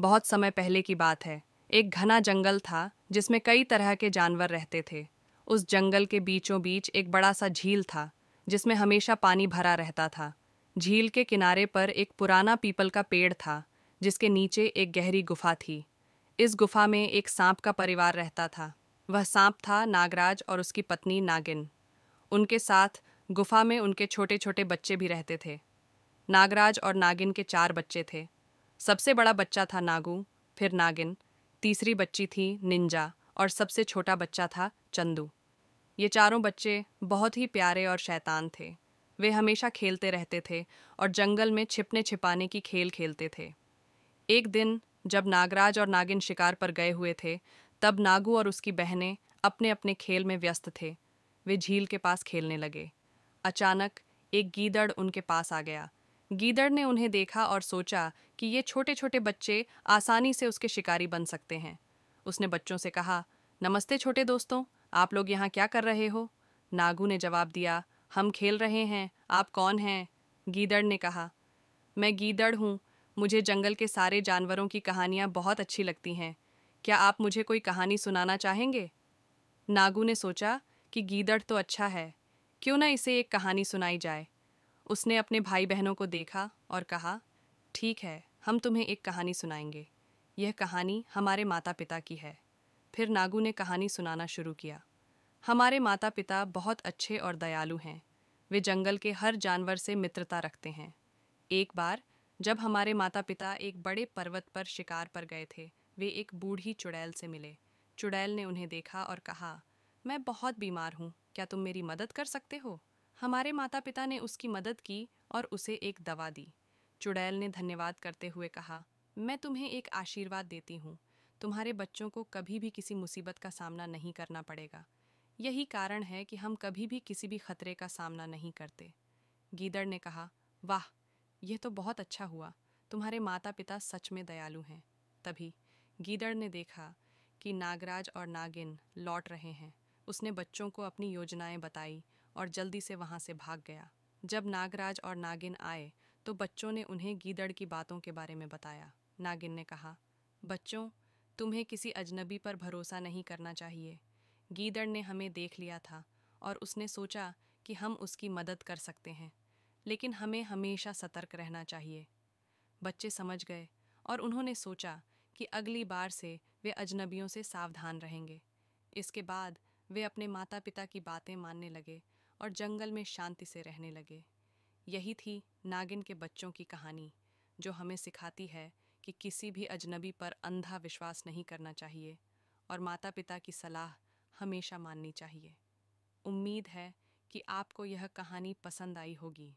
बहुत समय पहले की बात है एक घना जंगल था जिसमें कई तरह के जानवर रहते थे उस जंगल के बीचों बीच एक बड़ा सा झील था जिसमें हमेशा पानी भरा रहता था झील के किनारे पर एक पुराना पीपल का पेड़ था जिसके नीचे एक गहरी गुफा थी इस गुफा में एक सांप का परिवार रहता था वह सांप था नागराज और उसकी पत्नी नागिन उनके साथ गुफा में उनके छोटे छोटे बच्चे भी रहते थे नागराज और नागिन के चार बच्चे थे सबसे बड़ा बच्चा था नागू फिर नागिन तीसरी बच्ची थी निंजा और सबसे छोटा बच्चा था चंदू ये चारों बच्चे बहुत ही प्यारे और शैतान थे वे हमेशा खेलते रहते थे और जंगल में छिपने छिपाने की खेल खेलते थे एक दिन जब नागराज और नागिन शिकार पर गए हुए थे तब नागू और उसकी बहनें अपने अपने खेल में व्यस्त थे वे झील के पास खेलने लगे अचानक एक गीदड़ उनके पास आ गया गीदड़ ने उन्हें देखा और सोचा कि ये छोटे छोटे बच्चे आसानी से उसके शिकारी बन सकते हैं उसने बच्चों से कहा नमस्ते छोटे दोस्तों आप लोग यहाँ क्या कर रहे हो नागू ने जवाब दिया हम खेल रहे हैं आप कौन हैं गीदड़ ने कहा मैं गीदड़ हूँ मुझे जंगल के सारे जानवरों की कहानियाँ बहुत अच्छी लगती हैं क्या आप मुझे कोई कहानी सुनाना चाहेंगे नागू ने सोचा कि गीदड़ तो अच्छा है क्यों ना इसे एक कहानी सुनाई जाए उसने अपने भाई बहनों को देखा और कहा ठीक है हम तुम्हें एक कहानी सुनाएंगे यह कहानी हमारे माता पिता की है फिर नागू ने कहानी सुनाना शुरू किया हमारे माता पिता बहुत अच्छे और दयालु हैं वे जंगल के हर जानवर से मित्रता रखते हैं एक बार जब हमारे माता पिता एक बड़े पर्वत पर शिकार पर गए थे वे एक बूढ़ी चुड़ैल से मिले चुड़ैल ने उन्हें देखा और कहा मैं बहुत बीमार हूँ क्या तुम मेरी मदद कर सकते हो हमारे माता पिता ने उसकी मदद की और उसे एक दवा दी चुड़ैल ने धन्यवाद करते हुए कहा मैं तुम्हें एक आशीर्वाद देती हूँ तुम्हारे बच्चों को कभी भी किसी मुसीबत का सामना नहीं करना पड़ेगा यही कारण है कि हम कभी भी किसी भी खतरे का सामना नहीं करते गीदड़ ने कहा वाह यह तो बहुत अच्छा हुआ तुम्हारे माता पिता सच में दयालु हैं तभी गीदड़ ने देखा कि नागराज और नागिन लौट रहे हैं उसने बच्चों को अपनी योजनाएं बताई और जल्दी से वहाँ से भाग गया जब नागराज और नागिन आए तो बच्चों ने उन्हें गीदड़ की बातों के बारे में बताया नागिन ने कहा बच्चों तुम्हें किसी अजनबी पर भरोसा नहीं करना चाहिए गीदड़ ने हमें देख लिया था और उसने सोचा कि हम उसकी मदद कर सकते हैं लेकिन हमें हमेशा सतर्क रहना चाहिए बच्चे समझ गए और उन्होंने सोचा कि अगली बार से वे अजनबियों से सावधान रहेंगे इसके बाद वे अपने माता पिता की बातें मानने लगे और जंगल में शांति से रहने लगे यही थी नागिन के बच्चों की कहानी जो हमें सिखाती है कि किसी भी अजनबी पर अंधा विश्वास नहीं करना चाहिए और माता पिता की सलाह हमेशा माननी चाहिए उम्मीद है कि आपको यह कहानी पसंद आई होगी